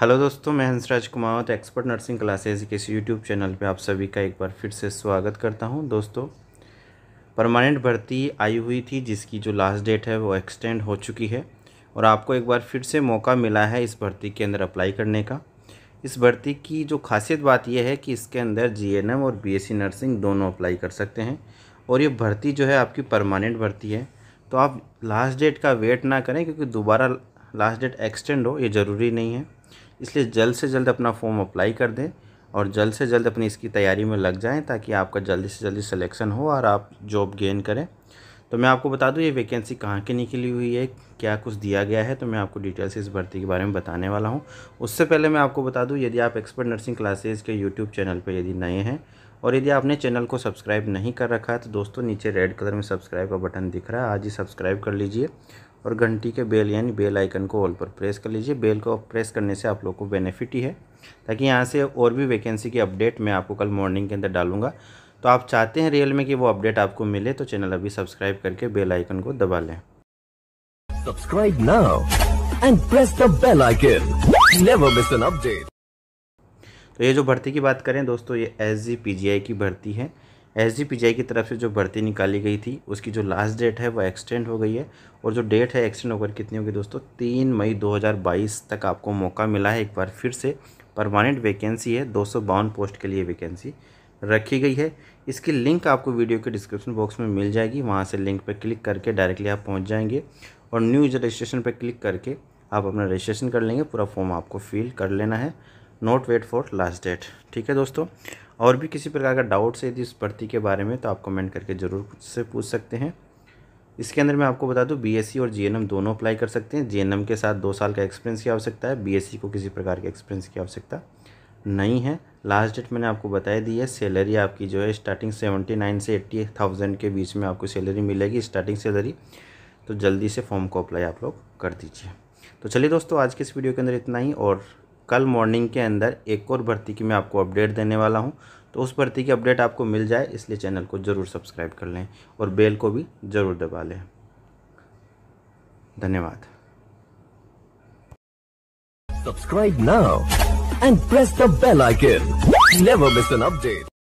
Hello दोस्तों मैं हंसराज कुमार तो एक्सपर्ट नर्सिंग क्लासेज के इस यूट्यूब चैनल पे आप सभी का एक बार फिर से स्वागत करता हूं दोस्तों परमानेंट भर्ती आई हुई थी जिसकी जो लास्ट डेट है वो एक्सटेंड हो चुकी है और आपको एक बार फिर से मौका मिला है इस भर्ती के अंदर अप्लाई करने का इस भर्ती की जो खासियत बात यह है कि इसके अंदर जी और बी नर्सिंग दोनों अप्लाई कर सकते हैं और ये भर्ती जो है आपकी परमानेंट भर्ती है तो आप लास्ट डेट का वेट ना करें क्योंकि दोबारा लास्ट डेट एक्सटेंड हो ये ज़रूरी नहीं है इसलिए जल्द से जल्द अपना फॉर्म अप्लाई कर दें और जल्द से जल्द अपनी इसकी तैयारी में लग जाएं ताकि आपका जल्दी से जल्दी सिलेक्शन हो और आप जॉब गेन करें तो मैं आपको बता दूं ये वैकेंसी कहाँ की निकली हुई है क्या कुछ दिया गया है तो मैं आपको डिटेल से इस भर्ती के बारे में बताने वाला हूँ उससे पहले मैं आपको बता दूँ यदि आप एक्सपर्ट नर्सिंग क्लासेज के यूट्यूब चैनल पर यदि नए हैं और यदि आपने चैनल को सब्सक्राइब नहीं कर रखा है तो दोस्तों नीचे रेड कलर में सब्सक्राइब का बटन दिख रहा है आज ही सब्सक्राइब कर लीजिए और घंटी के बेल यानी बेल आइकन को ऑल पर प्रेस कर लीजिए बेल को प्रेस करने से आप लोग को बेनिफिट ही है ताकि यहाँ से और भी वैकेंसी की अपडेट मैं आपको कल मॉर्निंग के अंदर डालूंगा तो आप चाहते हैं रियल में कि वो अपडेट आपको मिले तो चैनल अभी सब्सक्राइब करके बेल आइकन को दबा लें subscribe now and press the bell icon never miss an update तो ये जो भर्ती की बात करें दोस्तों ये एस जी पी जी आई की भर्ती है एस की तरफ से जो भर्ती निकाली गई थी उसकी जो लास्ट डेट है वो एक्सटेंड हो गई है और जो डेट है एक्सटेंड होकर कितनी होगी दोस्तों तीन मई 2022 तक आपको मौका मिला है एक बार फिर से परमानेंट वैकेंसी है दो पोस्ट के लिए वैकेंसी रखी गई है इसकी लिंक आपको वीडियो के डिस्क्रिप्शन बॉक्स में मिल जाएगी वहाँ से लिंक पर क्लिक करके डायरेक्टली आप पहुँच जाएंगे और न्यू यूजर रजिस्ट्रेशन पर क्लिक करके आप अपना रजिस्ट्रेशन कर लेंगे पूरा फॉर्म आपको फिल कर लेना है note wait for last date ठीक है दोस्तों और भी किसी प्रकार का डाउट्स है यदि इस भर्ती के बारे में तो आप कमेंट करके ज़रूर से पूछ सकते हैं इसके अंदर मैं आपको बता दूं बीएससी e और जीएनएम दोनों अप्लाई कर सकते हैं जीएनएम के साथ दो साल का एक्सपीरियंस की आवश्यकता है बीएससी e को किसी प्रकार के एक्सपीरियंस की आवश्यकता नहीं है लास्ट डेट मैंने आपको बताया दी है सैलरी आपकी जो है स्टार्टिंग सेवेंटी नाइन से एट्टी थाउजेंड के बीच में आपको सैलरी मिलेगी स्टार्टिंग सैलरी तो जल्दी से फॉर्म को अप्लाई आप लोग कर दीजिए तो चलिए दोस्तों आज के इस वीडियो के अंदर इतना ही और कल मॉर्निंग के अंदर एक और भर्ती की मैं आपको अपडेट देने वाला हूँ तो उस भर्ती की अपडेट आपको मिल जाए इसलिए चैनल को ज़रूर सब्सक्राइब कर लें और बेल को भी ज़रूर दबा लें धन्यवाद Subscribe now and press the bell icon. Never miss an update.